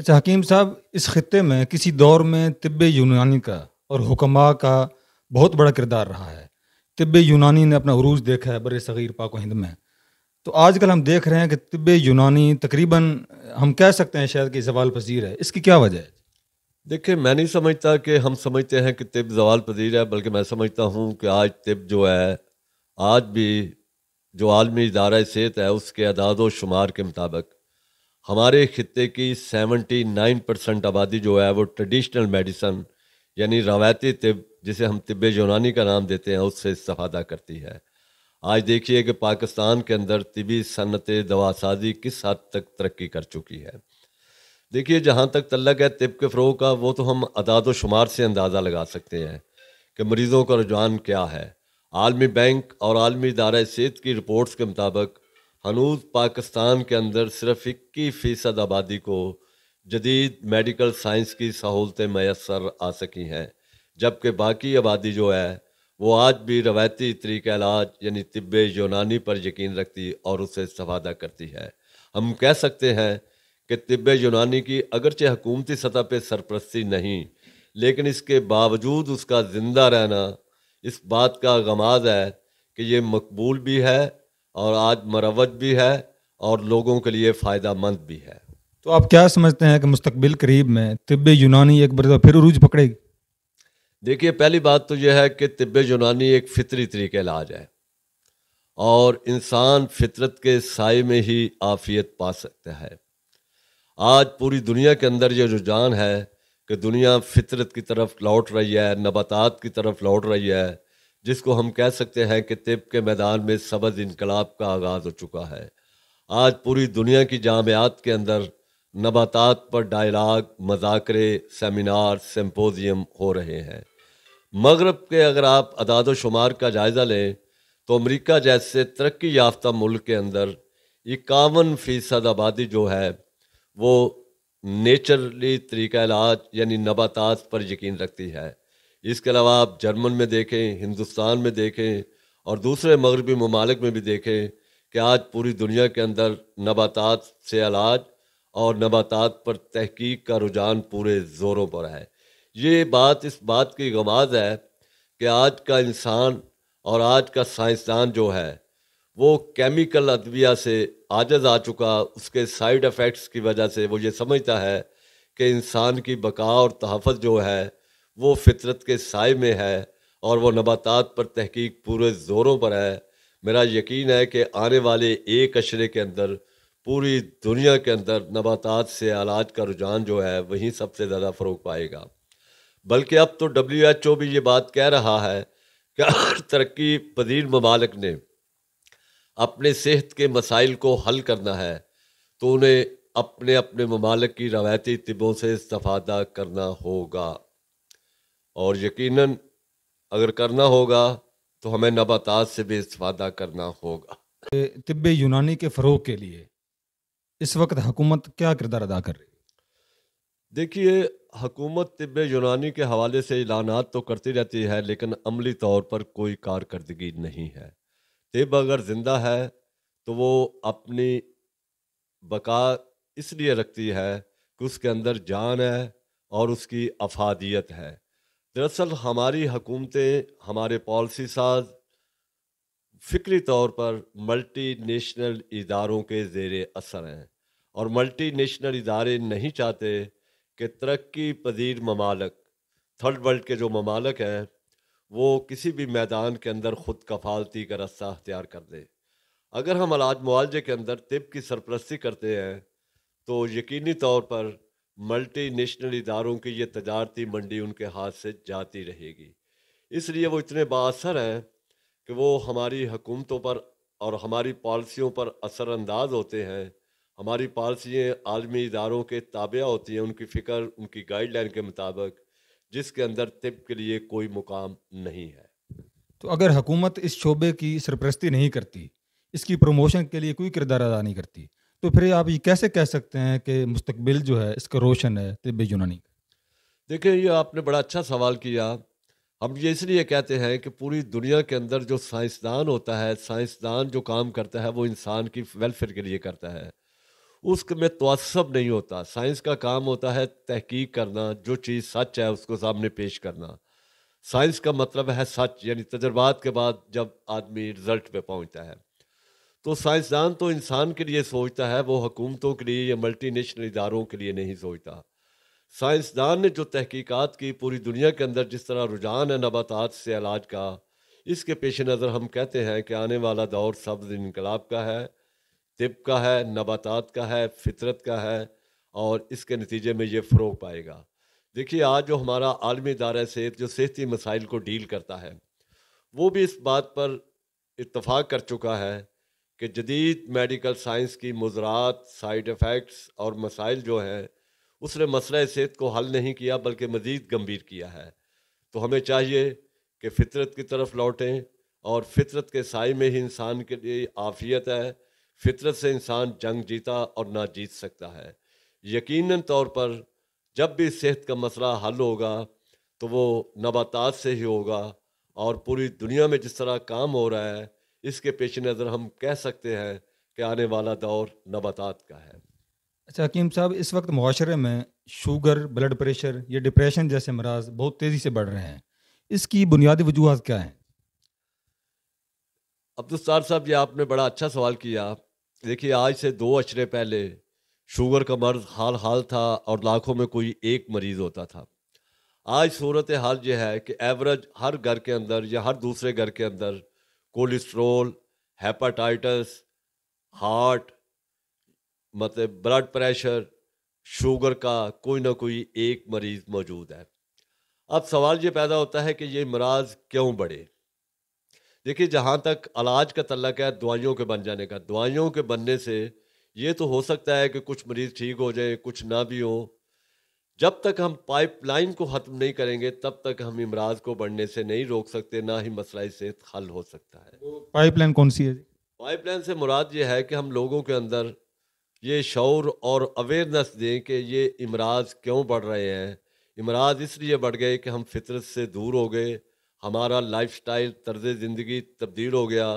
अच्छा हकीम साहब इस ख़त्े में किसी दौर में तिब यूनानी का और हुकमा का बहुत बड़ा किरदार रहा है तिब यूनानी ने अपना अरूज देखा है बर सग़ीर पाक हिंद में तो आजकल हम देख रहे हैं कि तिब यूनानी तकरीबन हम कह सकते हैं शायद कि जवाल पजीर है इसकी क्या वजह है देखिए मैं नहीं समझता कि हम समझते हैं कि तिब जवाल पजीर है बल्कि मैं समझता हूँ कि आज तिब जो है आज भी जो आलमी इदारा सेहत है उसके अदाद व शुमार के मुताबिक हमारे खत्े की 79 परसेंट आबादी जो है वो ट्रेडिशनल मेडिसन यानी रवायती तिब जिसे हम तिब यूनानी का नाम देते हैं उससे इस्तादा करती है आज देखिए कि पाकिस्तान के अंदर तिबी सनत दवासाजी किस हद तक तरक्की कर चुकी है देखिए जहाँ तक तल्लक है तिब के फ़रोग का वो तो हम अदाद शुमार से अंदाज़ा लगा सकते हैं कि मरीज़ों का रुझान क्या है आलमी बैंक और आलमी इदारा सेहत की रिपोर्ट्स के मुताबिक हनूज पाकिस्तान के अंदर सिर्फ इक्की फ़ीसद आबादी को जदीद मेडिकल साइंस की सहूलतें मैसर आ सकी हैं जबकि बाकी आबादी जो है वो आज भी रवायती तरीका इलाज यानी तिब यूनानी पर यकीन रखती और उससे इस्ता करती है हम कह सकते हैं कि तिब यूनानी की अगरचे हकूमती सतह पर सरपरस्ती नहीं लेकिन इसके बावजूद उसका ज़िंदा रहना इस बात का गमाज है कि ये मकबूल भी है और आज मरवत भी है और लोगों के लिए फ़ायदा मंद भी है तो आप क्या समझते हैं कि मुस्तबिल करीब में तिब यूनानी एक बार तो फिर उरूज पकड़ेगी देखिए पहली बात तो यह है कि तिब यूनानी एक फितरी तरीके इलाज है और इंसान फितरत के साय में ही आफियत पा सकता है आज पूरी दुनिया के अंदर यह रुझान है कि दुनिया फितरत की तरफ लौट रही है नबातात की तरफ लौट रही है जिसको हम कह सकते हैं कि तिब के मैदान में सबज इनकलाब का आगाज़ हो चुका है आज पूरी दुनिया की जामियात के अंदर नबातात पर डायलाग मजाकरे सेमिनार सेम्पोजियम हो रहे हैं मगरब के अगर आप अदाद शुमार का जायज़ा लें तो अमेरिका जैसे तरक्की याफ्ता मुल्क के अंदर इक्यावन फ़ीसद आबादी जो है वो नेचरली तरीका इलाज यानी नबातात पर यकीन रखती है इसके अलावा आप जर्मन में देखें हिंदुस्तान में देखें और दूसरे मगरबी ममालिक में भी देखें कि आज पूरी दुनिया के अंदर नबातात से इलाज और नबातात पर तहकीक का रुझान पूरे ज़ोरों पर है ये बात इस बात की गवाज़ है कि आज का इंसान और आज का साइंसदान जो है वो केमिकल अद्विया से आजज आ चुका उसके साइड इफ़ेक्ट्स की वजह से वो ये समझता है कि इंसान की बका और तहफ़ जो है वो फितरत के साय में है और वो नबातात पर तहकीक पूरे ज़ोरों पर है मेरा यकीन है कि आने वाले एक अशरे के अंदर पूरी दुनिया के अंदर नबातात से आलाज का रुझान जो है वहीं सबसे ज़्यादा फ़र्क पाएगा बल्कि अब तो डब्ल्यू एच ओ भी ये बात कह रहा है कि तरक्की पदीर ममालक ने अपने सेहत के मसाइल को हल करना है तो उन्हें अपने अपने ममालक की रवायती तिबों से इस्ता करना होगा और यकीनन अगर करना होगा तो हमें नबातात से भी इस्ता करना होगा तिब यूनानी के फ़रोग के लिए इस वक्त हकूमत क्या किरदार अदा कर रही है देखिए हकूमत तिब यूनानी के हवाले से ऐलाना तो करती रहती है लेकिन अमली तौर पर कोई कारकर्दगी नहीं है तिब अगर ज़िंदा है तो वो अपनी बका इसलिए रखती है कि उसके अंदर जान है और उसकी अफादियत है दरअसल हमारी हुकूमतें हमारे पॉलिसी साज फ़िक्री तौर पर मल्टी नेशनल इदारों के जेर असर हैं और मल्टी नेशनल इदारे नहीं चाहते कि तरक्की पजीर ममालक थर्ड वर्ल्ड के जो ममालक हैं वो किसी भी मैदान के अंदर ख़ुद कफालती का रास्ता अख्तियार कर दे अगर हम इलाज मुआवजे के अंदर तिब की सरपरस्ती करते हैं तो यकीनी तौर पर मल्टी नेशनल इदारों की ये तजारती मंडी उनके हाथ से जाती रहेगी इसलिए वो इतने बासर हैं कि वो हमारी हुकूमतों पर और हमारी पॉलिसियों पर असरानंदाज होते हैं हमारी पॉलिसियाँ आलमी इदारों के ताबिया होती हैं उनकी फ़िक्र उनकी गाइडलाइन के मुताबिक जिसके अंदर तिब के लिए कोई मुकाम नहीं है तो अगर हुकूमत इस शोबे की सरपरस्ती नहीं करती इसकी प्रमोशन के लिए कोई किरदार अदा नहीं करती तो फिर आप ये कैसे कह सकते हैं कि मुस्तबिल जो है इसका रोशन है तिब यूनानी देखिए ये आपने बड़ा अच्छा सवाल किया हम ये इसलिए कहते हैं कि पूरी दुनिया के अंदर जो साइंसदान होता है साइंसदान जो काम करता है वो इंसान की वेलफेयर के लिए करता है में तोसब नहीं होता साइंस का काम होता है तहकीक करना जो चीज़ सच है उसको सामने पेश करना साइंस का मतलब है सच यानी तजर्बात के बाद जब आदमी रिजल्ट पे पहुंचता है तो साइंसदान तो इंसान के लिए सोचता है वो हुकूमतों के लिए या मल्टी नेशनल इदारों के लिए नहीं सोचता साइंसदान ने जो तहकीकात की पूरी दुनिया के अंदर जिस तरह रुझान है नबातात से इलाज का इसके पेश नज़र हम कहते हैं कि आने वाला दौर सब्ज इनकलाब का है तिब का है नबातात का है फितरत का है और इसके नतीजे में ये फ़रोग पाएगा देखिए आज जो हमारा आलमी इदारा सेहत जो सेहती मसाइल को डील करता है वो भी इस बात पर इतफ़ाक़ कर चुका है कि जदीद मेडिकल साइंस की मुजरात साइड इफ़ेक्ट्स और मसाइल जो हैं उसने मसला सेहत को हल नहीं किया बल्कि मज़ीद गंभीर किया है तो हमें चाहिए कि फितरत की तरफ लौटें और फितरत के साय में ही इंसान के लिए आफियत है फितरत से इंसान जंग जीता और ना जीत सकता है यकीनन तौर पर जब भी सेहत का मसला हल होगा तो वो नबातात से ही होगा और पूरी दुनिया में जिस तरह काम हो रहा है इसके पेश नज़र हम कह सकते हैं कि आने वाला दौर नबातात का है अच्छा हकीम साहब इस वक्त माशरे में शुगर ब्लड प्रेशर या डिप्रेशन जैसे मराज बहुत तेज़ी से बढ़ रहे हैं इसकी बुनियादी वजूहत क्या हैं अब्दुलसार साहब ये आपने बड़ा अच्छा सवाल किया देखिए आज से दो अशरे पहले शुगर का मर्ज हाल हाल था और लाखों में कोई एक मरीज़ होता था आज सूरत हाल यह है कि एवरेज हर घर के अंदर या हर दूसरे घर के अंदर कोलेस्ट्रोल हेपाटाइटस हार्ट मतलब ब्लड प्रेशर शुगर का कोई ना कोई एक मरीज़ मौजूद है अब सवाल ये पैदा होता है कि ये मराज क्यों बढ़े देखिए जहाँ तक इलाज का तल्लक है दवाइयों के बन जाने का दवाइयों के बनने से ये तो हो सकता है कि कुछ मरीज़ ठीक हो जाए कुछ ना भी हो जब तक हम पाइपलाइन को ख़त्म नहीं करेंगे तब तक हम इमराज को बढ़ने से नहीं रोक सकते ना ही मसला से हल हो सकता है पाइपलाइन कौन सी है पाइपलाइन से मुराद ये है कि हम लोगों के अंदर ये शौर और अवेयरनेस दें कि ये इमराज क्यों बढ़ रहे हैं इमराज इसलिए बढ़ गए कि हम फितरत से दूर हो गए हमारा लाइफ स्टाइल तर्ज ज़िंदगी तब्दील हो गया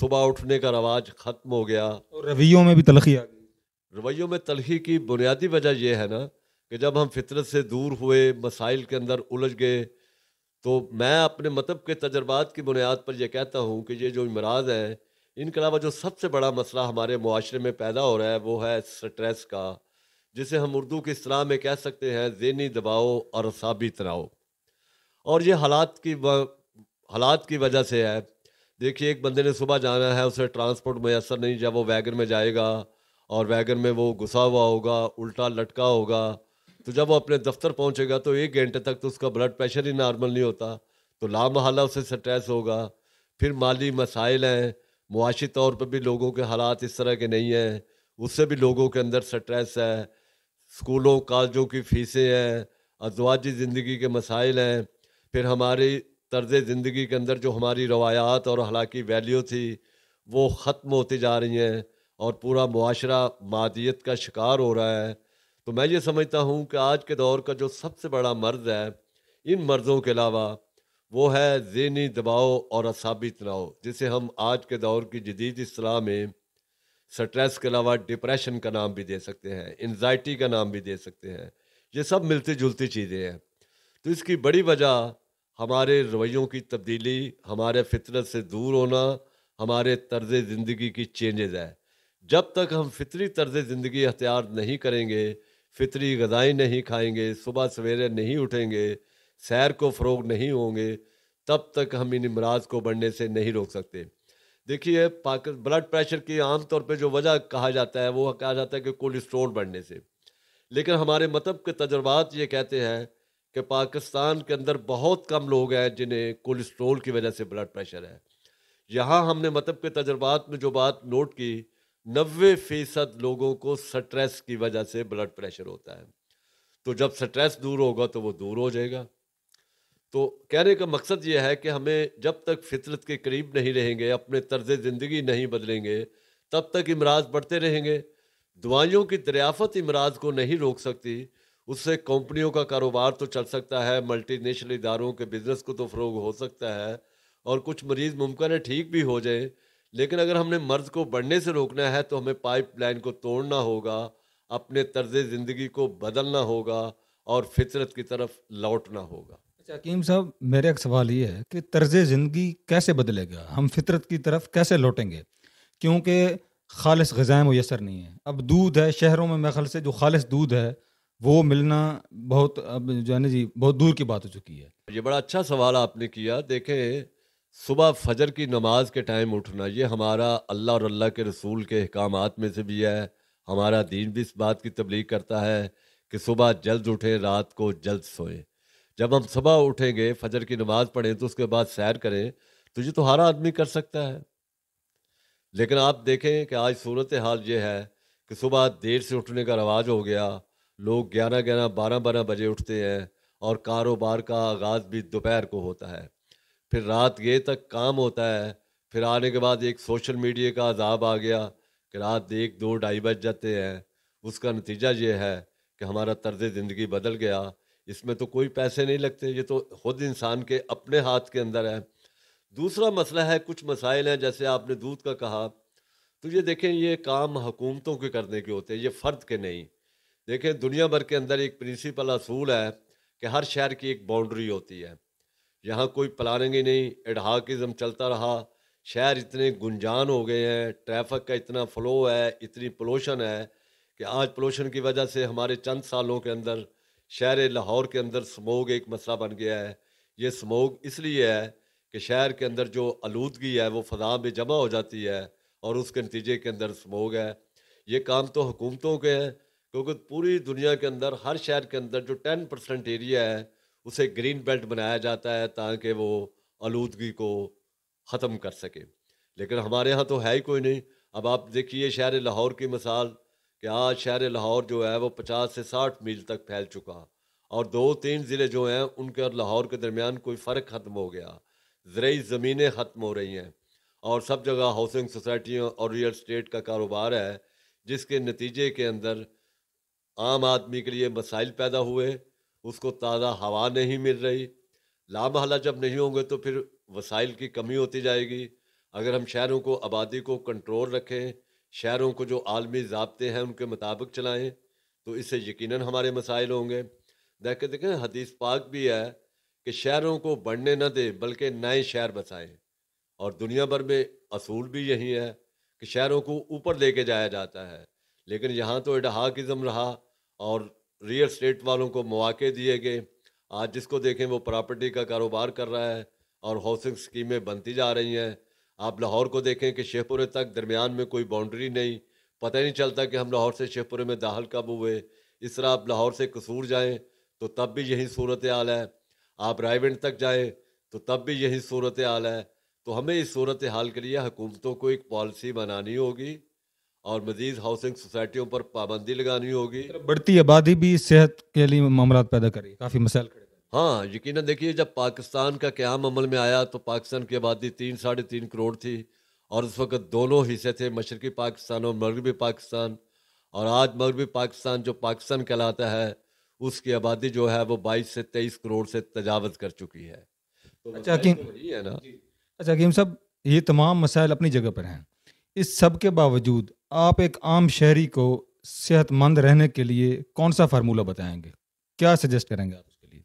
सुबह उठने का रवाज ख़त्म हो गया और रवैयों में भी तलखी आ गई रवैयों में तलखी की बुनियादी वजह यह है ना कि जब हम फितरत से दूर हुए मसाइल के अंदर उलझ गए तो मैं अपने मतब के तजर्बात की बुनियाद पर यह कहता हूँ कि ये जो इमराज हैं इनके अलावा जो सबसे बड़ा मसला हमारे माशरे में पैदा हो रहा है वो है स्ट्रेस का जिसे हम उर्दू की असलाह में कह सकते हैं जेनी दबाव और असाबी तनाव और ये हालात की हालात की वजह से है देखिए एक बंदे ने सुबह जाना है उसे ट्रांसपोर्ट मैसर नहीं जब वो वैगन में जाएगा और वैगन में वो घुसा हुआ होगा उल्टा लटका होगा तो जब वो अपने दफ्तर पहुंचेगा तो एक घंटे तक तो उसका ब्लड प्रेशर ही नॉर्मल नहीं होता तो लामहला उसे स्ट्रेस होगा फिर माली मसाइल हैं मुआशी तौर पर भी लोगों के हालात इस तरह के नहीं हैं उससे भी लोगों के अंदर स्ट्रेस है स्कूलों कॉलेजों की फ़ीसें हैं अजवाजी ज़िंदगी के मसाइल हैं फिर हमारी तर्ज ज़िंदगी के अंदर जो हमारी रवायात और हालांकि वैल्यू थी वो ख़त्म होती जा रही हैं और पूरा माशरा मादियत का शिकार हो रहा है तो मैं ये समझता हूँ कि आज के दौर का जो सबसे बड़ा मर्ज है इन मर्ज़ों के अलावा वो है जहनी दबाव और असाबी तनाव जिसे हम आज के दौर की जदीद असलाह में स्ट्रेस के अलावा डिप्रेशन का नाम भी दे सकते हैं इन्जाइटी का नाम भी दे सकते हैं ये सब मिलती जुलती चीज़ें हैं तो इसकी बड़ी वजह हमारे रवैयों की तब्दीली हमारे फितरत से दूर होना हमारे तर्ज ज़िंदगी की चेंजेज़ है जब तक हम फितरी तर्ज ज़िंदगी अख्तियार नहीं करेंगे फितरी गज़ाएँ नहीं खाएंगे सुबह सवेरे नहीं उठेंगे सैर को फ़रोग नहीं होंगे तब तक हम इन अमराज को बढ़ने से नहीं रोक सकते देखिए पाक ब्लड प्रेशर की आमतौर पर जो वजह कहा जाता है वो कहा जाता है कि कोलेस्ट्रोल बढ़ने से लेकिन हमारे मतलब के तजर्बात ये कहते हैं कि पाकिस्तान के अंदर बहुत कम लोग हैं जिन्हें कोलेस्ट्रोल की वजह से ब्लड प्रेशर है यहाँ हमने मतलब के तजर्बात में जो बात नोट की नब्बे फीसद लोगों को स्ट्रेस की वजह से ब्लड प्रेशर होता है तो जब स्ट्रेस दूर होगा तो वो दूर हो जाएगा तो कहने का मकसद ये है कि हमें जब तक फितरत के करीब नहीं रहेंगे अपने तर्ज ज़िंदगी नहीं बदलेंगे तब तक इमराज बढ़ते रहेंगे दवाइयों की दरियाफत इमराज को नहीं रोक सकती उससे कंपनियों का कारोबार तो चल सकता है मल्टीनेशनल इदारों के बिज़नेस को तो फ़रोग हो सकता है और कुछ मरीज़ मुमकिन है ठीक भी हो जाए लेकिन अगर हमने मर्ज को बढ़ने से रोकना है तो हमें पाइपलाइन को तोड़ना होगा अपने तर्ज ज़िंदगी को बदलना होगा और फितरत की तरफ लौटना होगा अच्छा हकीम साहब मेरा एक सवाल ये है कि तर्ज ज़िंदगी कैसे बदलेगा हम फितरत की तरफ कैसे लौटेंगे क्योंकि खालस गज़ाएँ मैसर नहीं है अब दूध है शहरों में मेरे से जो खालस दूध है वो मिलना बहुत अब जाने जी बहुत दूर की बात हो चुकी है ये बड़ा अच्छा सवाल आपने किया देखें सुबह फजर की नमाज के टाइम उठना ये हमारा अल्लाह और अल्लाह के रसूल के अहकाम में से भी है हमारा दीन भी इस बात की तबलीग करता है कि सुबह जल्द उठें रात को जल्द सोएं जब हम सुबह उठेंगे फजर की नमाज पढ़ें तो उसके बाद सैर करें तो ये तो हर आदमी कर सकता है लेकिन आप देखें कि आज सूरत हाल ये है कि सुबह देर से उठने का रवाज हो गया लोग ग्यारह ग्यारह बारह बारह बजे उठते हैं और कारोबार का आगाज़ भी दोपहर को होता है फिर रात गए तक काम होता है फिर आने के बाद एक सोशल मीडिया का अजाब आ गया कि रात एक दो ढाई बज जाते हैं उसका नतीजा ये है कि हमारा तर्ज ज़िंदगी बदल गया इसमें तो कोई पैसे नहीं लगते ये तो खुद इंसान के अपने हाथ के अंदर है दूसरा मसला है कुछ मसाइल हैं जैसे आपने दूध का कहा तो ये देखें ये काम हुकूमतों के करने के होते हैं ये फ़र्द के नहीं देखें दुनिया भर के अंदर एक प्रिंसिपल असूल है कि हर शहर की एक बाउंड्री होती है यहाँ कोई प्लानिंग ही नहीं एडहाकिज़म चलता रहा शहर इतने गुंजान हो गए हैं ट्रैफिक का इतना फ्लो है इतनी पोलोशन है कि आज पोलोशन की वजह से हमारे चंद सालों के अंदर शहर लाहौर के अंदर स्मोग एक मसला बन गया है ये स्मोग इसलिए है कि शहर के अंदर जो आलूदगी है वो फ़जा में जमा हो जाती है और उसके नतीजे के अंदर स्मोग है ये काम तो हुकूमतों के हैं क्योंकि पूरी दुनिया के अंदर हर शहर के अंदर जो टेन परसेंट एरिया है उसे ग्रीन बेल्ट बनाया जाता है ताकि वो आलूदगी को ख़त्म कर सके लेकिन हमारे यहाँ तो है ही कोई नहीं अब आप देखिए शहर लाहौर की मिसाल कि आज शहर लाहौर जो है वो पचास से साठ मील तक फैल चुका और दो तीन ज़िले जो हैं उनके और लाहौर के दरमियान कोई फ़र्क ख़त्म हो गया ज़रिए ज़मीनें ख़त्म हो रही हैं और सब जगह हाउसिंग सोसाइटियों और रियल स्टेट का कारोबार है जिसके नतीजे के अंदर आम आदमी के लिए मसाइल पैदा हुए उसको ताज़ा हवा नहीं मिल रही लामहला जब नहीं होंगे तो फिर वसाइल की कमी होती जाएगी अगर हम शहरों को आबादी को कंट्रोल रखें शहरों को जो आलमी जबते हैं उनके मुताबिक चलाएं तो इससे यकीन हमारे मसाइल होंगे देखें देखें हदीस पाक भी है कि शहरों को बढ़ने न दें बल्कि नए शहर बसाएं और दुनिया भर में असूल भी यही है कि शहरों को ऊपर लेके जाया जाता है लेकिन यहाँ तो एडहाक रहा और रियल स्टेट वालों को मौाक़े दिए गए आज जिसको देखें वो प्रॉपर्टी का कारोबार कर रहा है और हाउसिंग स्कीमें बनती जा रही हैं आप लाहौर को देखें कि शेखपुरे तक दरमियान में कोई बाउंड्री नहीं पता ही नहीं चलता कि हम लाहौर से शेखपुरे में दाखिल कब हुए इस तरह आप लाहौर से कसूर जाएँ तो तब भी यही सूरत हाल है आप रायविंड तक जाएँ तो तब भी यही सूरत हाल है तो हमें इस सूरत हाल के लिए हुकूमतों को एक पॉलिसी बनानी होगी और मजीद हाउसिंग सोसाइटियों पर पाबंदी लगानी होगी बढ़ती आबादी भी सेहत के लिए मामला पैदा करेगी काफ़ी मसाइल खड़े हाँ यकीन देखिए जब पाकिस्तान का क्याम अमल में आया तो पाकिस्तान की आबादी तीन साढ़े तीन करोड़ थी और उस वक्त दोनों हिस्से थे मशरक़ी पाकिस्तान और मगरबी पाकिस्तान और आज मगरबी पाकिस्तान जो पाकिस्तान कहलाता है उसकी आबादी जो है वो बाईस से तेईस करोड़ से तजावज़ कर चुकी है तो अच्छा हकीम तो है ना अच्छा हकीम साहब ये तमाम मसाइल अपनी जगह पर हैं इस सब के बावजूद आप एक आम शहरी को सेहतमंद रहने के लिए कौन सा फार्मूला बताएंगे क्या सजेस्ट करेंगे आप उसके लिए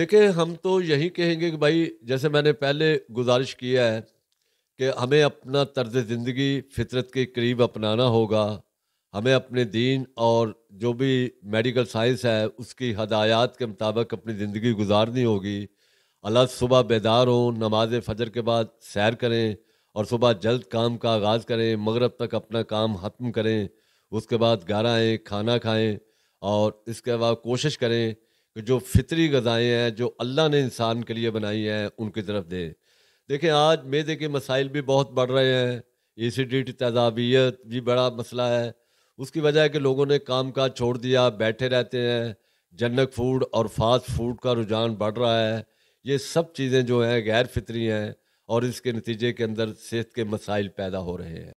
देखिए हम तो यही कहेंगे कि भाई जैसे मैंने पहले गुजारिश किया है कि हमें अपना तर्ज ज़िंदगी फितरत के करीब अपनाना होगा हमें अपने दीन और जो भी मेडिकल साइंस है उसकी हदायत के मुताबिक अपनी ज़िंदगी गुजारनी होगी अलग सुबह बेदार हों नमाज फ़जर के बाद सैर करें और सुबह जल्द काम का आगाज़ करें मगरब तक अपना काम ख़त्म करें उसके बाद घर आएँ खाना खाएँ और इसके अलावा कोशिश करें कि जो फितरी गज़ाएँ हैं जो अल्लाह ने इंसान के लिए बनाई हैं उनकी तरफ दें देखें आज मेदे के मसाइल भी बहुत बढ़ रहे हैं एसिडिटी तजावियत भी बड़ा मसला है उसकी वजह है कि लोगों ने काम काज छोड़ दिया बैठे रहते हैं जन्नक फूड और फास्ट फूड का रुझान बढ़ रहा है ये सब चीज़ें जो हैं गैर फितरी हैं और इसके नतीजे के अंदर सेहत के मसाइल पैदा हो रहे हैं